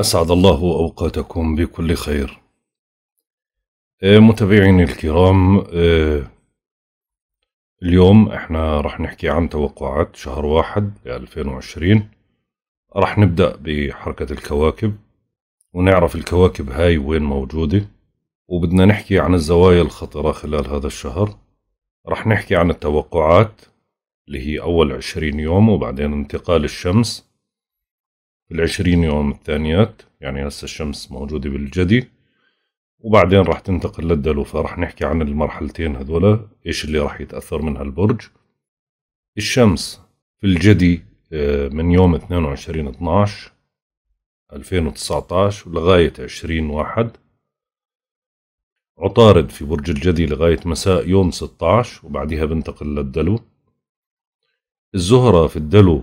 أسعد الله أوقاتكم بكل خير آه، متابعيني الكرام آه، اليوم احنا راح نحكي عن توقعات شهر واحد لألفين وعشرين راح نبدأ بحركة الكواكب ونعرف الكواكب هاي وين موجودة وبدنا نحكي عن الزوايا الخطرة خلال هذا الشهر راح نحكي عن التوقعات اللي هي أول عشرين يوم وبعدين انتقال الشمس العشرين يوم الثانيات يعني هسه الشمس موجودة بالجدي وبعدين راح تنتقل للدلو فراح نحكي عن المرحلتين هذولا ايش اللي راح يتأثر منها البرج الشمس في الجدي آه، من يوم 22 12 2019 لغاية 20 واحد عطارد في برج الجدي لغاية مساء يوم 16 وبعدها بنتقل للدلو الزهرة في الدلو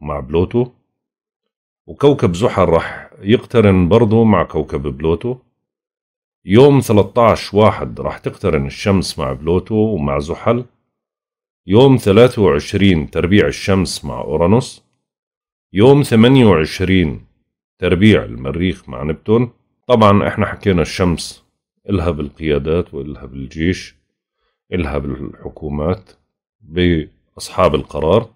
مع بلوتو وكوكب زحل راح يقترن برضه مع كوكب بلوتو يوم 13 واحد راح تقترن الشمس مع بلوتو ومع زحل يوم 23 تربيع الشمس مع أورانوس يوم 28 تربيع المريخ مع نبتون طبعا احنا حكينا الشمس إلها بالقيادات وإلها بالجيش إلها بالحكومات بأصحاب القرار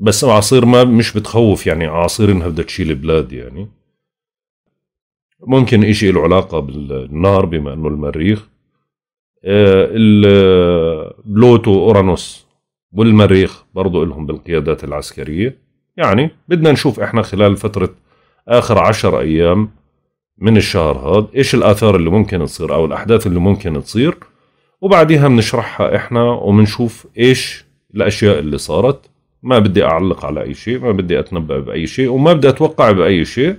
بس اعاصير ما مش بتخوف يعني اعاصير انها بدها تشيل بلاد يعني ممكن إشي له علاقة بالنار بما انه المريخ آه، بلوتو اورانوس والمريخ برضو لهم بالقيادات العسكرية يعني بدنا نشوف احنا خلال فترة اخر عشر ايام من الشهر هذا ايش الاثار اللي ممكن تصير او الاحداث اللي ممكن تصير وبعديها بنشرحها احنا وبنشوف ايش الاشياء اللي صارت ما بدي أعلق على أي شيء ما بدي أتنبأ بأي شيء وما بدي أتوقع بأي شيء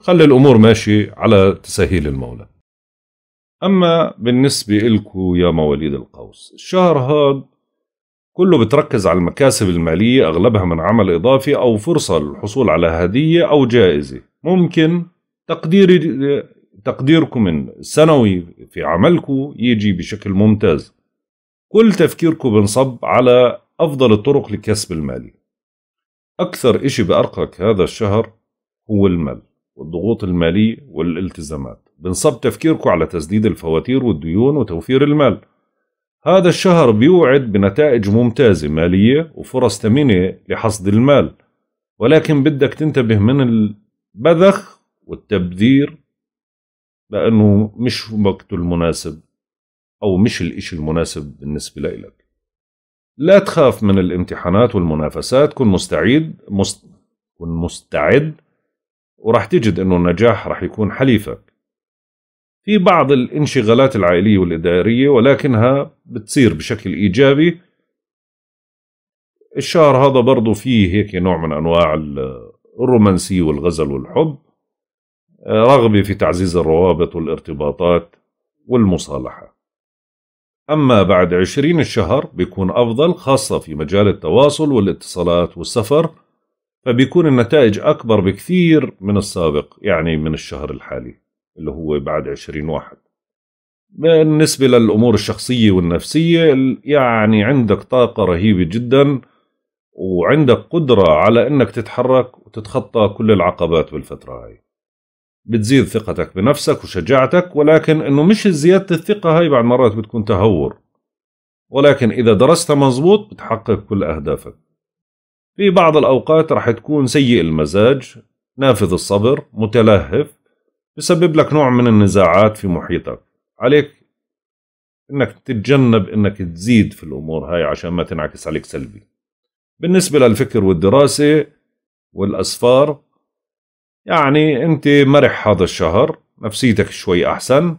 خلي الأمور ماشي على تسهيل المولى أما بالنسبة إلكو يا مواليد القوس الشهر هاد كله بتركز على المكاسب المالية أغلبها من عمل إضافي أو فرصة للحصول على هدية أو جائزة ممكن تقديري تقديركم السنوي في عملكم يجي بشكل ممتاز كل تفكيركم بنصب على أفضل الطرق لكسب المال أكثر إشي بأرقك هذا الشهر هو المال والضغوط المالية والالتزامات بنصب تفكيركم على تسديد الفواتير والديون وتوفير المال هذا الشهر بيوعد بنتائج ممتازة مالية وفرص ثمينة لحصد المال ولكن بدك تنتبه من البذخ والتبذير لأنه مش وقته المناسب أو مش الإشي المناسب بالنسبة لإلك لا تخاف من الامتحانات والمنافسات كن مستعد مست... كن مستعد وراح تجد انه النجاح راح يكون حليفك في بعض الانشغالات العائلية والإدارية ولكنها بتصير بشكل إيجابي الشهر هذا برضو فيه هيك نوع من أنواع الرومانسية والغزل والحب آه، رغبة في تعزيز الروابط والارتباطات والمصالحة أما بعد عشرين الشهر بيكون أفضل خاصة في مجال التواصل والاتصالات والسفر فبيكون النتائج أكبر بكثير من السابق يعني من الشهر الحالي اللي هو بعد عشرين واحد بالنسبة للأمور الشخصية والنفسية يعني عندك طاقة رهيبة جدا وعندك قدرة على أنك تتحرك وتتخطى كل العقبات بالفترة هاي بتزيد ثقتك بنفسك وشجاعتك ولكن انه مش زياده الثقه هاي بعد مرات بتكون تهور ولكن اذا درستها مزبوط بتحقق كل اهدافك في بعض الاوقات رح تكون سيء المزاج نافذ الصبر متلهف بسبب لك نوع من النزاعات في محيطك عليك انك تتجنب انك تزيد في الامور هاي عشان ما تنعكس عليك سلبي بالنسبه للفكر والدراسه والاسفار يعني أنت مرح هذا الشهر نفسيتك شوي أحسن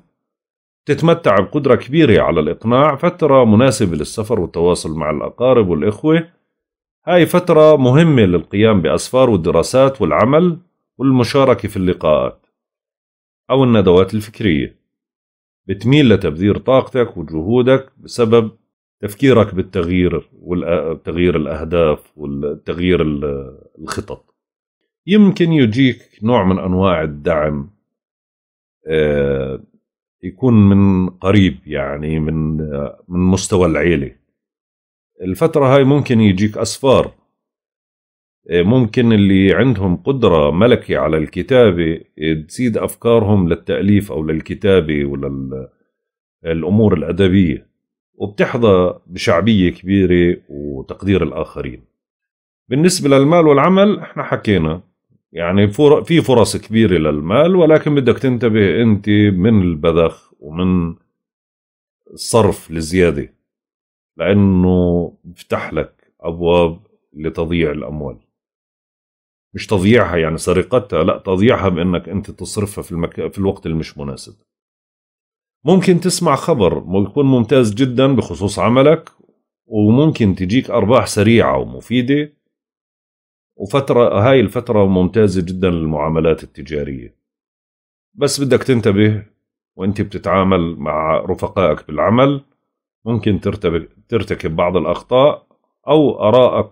تتمتع بقدرة كبيرة على الإقناع فترة مناسبة للسفر والتواصل مع الأقارب والإخوة هاي فترة مهمة للقيام بأسفار والدراسات والعمل والمشاركة في اللقاءات أو الندوات الفكرية بتميل لتبذير طاقتك وجهودك بسبب تفكيرك بالتغيير والتغيير الأهداف والتغيير الخطط يمكن يجيك نوع من انواع الدعم آه، يكون من قريب يعني من آه، من مستوى العيله الفتره هاي ممكن يجيك اسفار آه، ممكن اللي عندهم قدره ملكي على الكتابه تزيد افكارهم للتاليف او للكتابه ولا الامور الادبيه وبتحظى بشعبيه كبيره وتقدير الاخرين بالنسبه للمال والعمل احنا حكينا يعني في فرص كبيره للمال ولكن بدك تنتبه انت من البذخ ومن الصرف لزيادة لانه بفتح لك ابواب لتضييع الاموال مش تضييعها يعني سرقتها لا تضييعها بانك انت تصرفها في المك... في الوقت المش مناسب ممكن تسمع خبر يكون ممتاز جدا بخصوص عملك وممكن تجيك ارباح سريعه ومفيده وفترة هاي الفترة ممتازة جدا للمعاملات التجارية بس بدك تنتبه وانت بتتعامل مع رفقائك بالعمل ممكن ترتكب بعض الأخطاء أو أراءك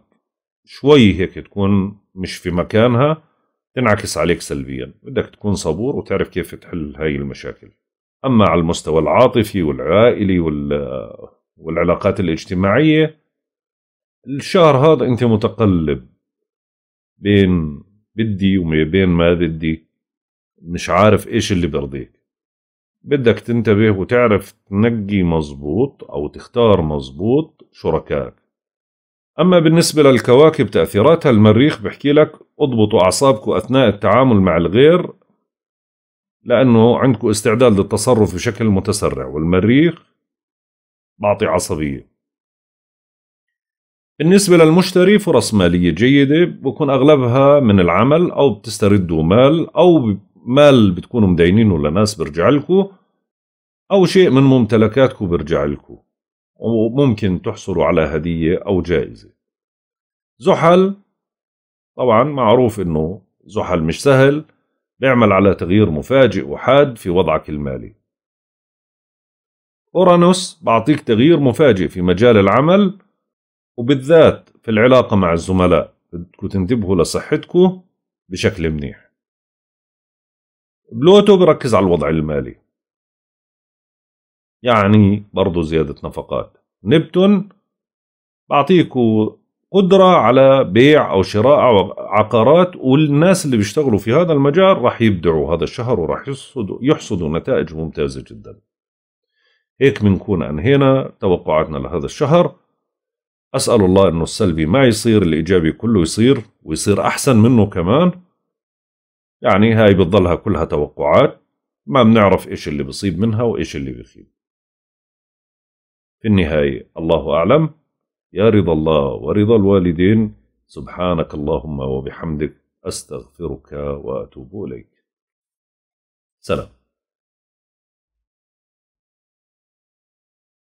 شوي هيك تكون مش في مكانها تنعكس عليك سلبيا بدك تكون صبور وتعرف كيف تحل هاي المشاكل أما على المستوى العاطفي والعائلي والعلاقات الاجتماعية الشهر هذا أنت متقلب بين بدي وما بين ما بدي مش عارف ايش اللي برضيك بدك تنتبه وتعرف تنقي مظبوط أو تختار مظبوط شركائك أما بالنسبة للكواكب تأثيراتها المريخ بحكي لك اضبطوا أعصابكم أثناء التعامل مع الغير لأنه عندكم استعداد للتصرف بشكل متسرع والمريخ بعطي عصبية بالنسبة للمشتري فرص مالية جيدة بكون أغلبها من العمل أو بتستردوا مال أو مال بتكونوا مدينينه لناس برجع لكم أو شيء من ممتلكاتكم برجع لكم وممكن تحصلوا على هدية أو جائزة زحل طبعا معروف انه زحل مش سهل بيعمل على تغيير مفاجئ وحاد في وضعك المالي أورانوس بعطيك تغيير مفاجئ في مجال العمل وبالذات في العلاقة مع الزملاء بدكم تنتبهوا لصحتكم بشكل منيح بلوتو بركز على الوضع المالي يعني برضو زيادة نفقات نبتون بعطيكوا قدرة على بيع أو شراء عقارات والناس اللي بيشتغلوا في هذا المجال راح يبدعوا هذا الشهر وراح يحصدوا, يحصدوا نتائج ممتازة جدا هيك بنكون أنهينا توقعاتنا لهذا الشهر أسأل الله أنه السلبي ما يصير الإيجابي كله يصير ويصير أحسن منه كمان يعني هاي بتظلها كلها توقعات ما بنعرف إيش اللي بصيب منها وإيش اللي بخيب في النهاية الله أعلم يا رضا الله ورضا الوالدين سبحانك اللهم وبحمدك أستغفرك وأتوب إليك سلام